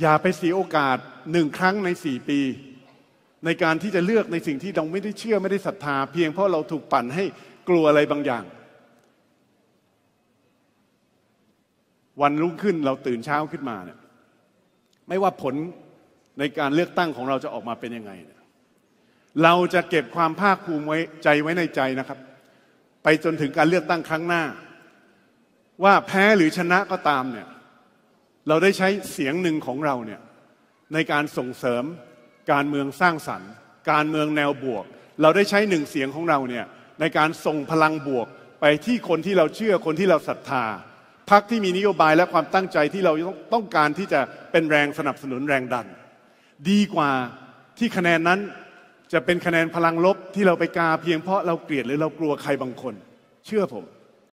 อย่าไปเสียโอกาสหนึ่งครั้งในสี่ปี ในการที่จะเลือกในสิ่งที่เราไม่ได้เชื่อ ไม่ได้ศรัทธา เพียงเพราะเราถูกปั่นให้กลัวอะไรบางอย่าง วันรุ่งขึ้นเราตื่นเช้าขึ้นมาเนี่ยไม่ว่าผลในการเลือกตั้งของเราจะออกมาเป็นยังไงเนี่ยเราจะเก็บความภาคภูมิไว้ใจไว้ในใจนะครับ ไปจนถึงการเลือกตั้งครั้งหน้า ว่าแพ้หรือชนะก็ตามเนี่ยเราได้ใช้เสียงหนึ่งของเราเนี่ยในการส่งเสริมการเมืองสร้างสรรค์ การเมืองแนวบวก เราได้ใช้หนึ่งเสียงของเราเนี่ยในการส่งพลังบวกไปที่คนที่เราเชื่อคนที่เราศรัทธาพักที่มีนโยบายและความตั้งใจที่เราต้องการที่จะเป็นแรงสนับสนุนแรงดัน ดีกว่าที่คะแนนนั้นจะเป็นคะแนนพลังลบที่เราไปกาเพียงเพราะเราเกลียดหรือเรากลัวใครบางคนเชื่อผม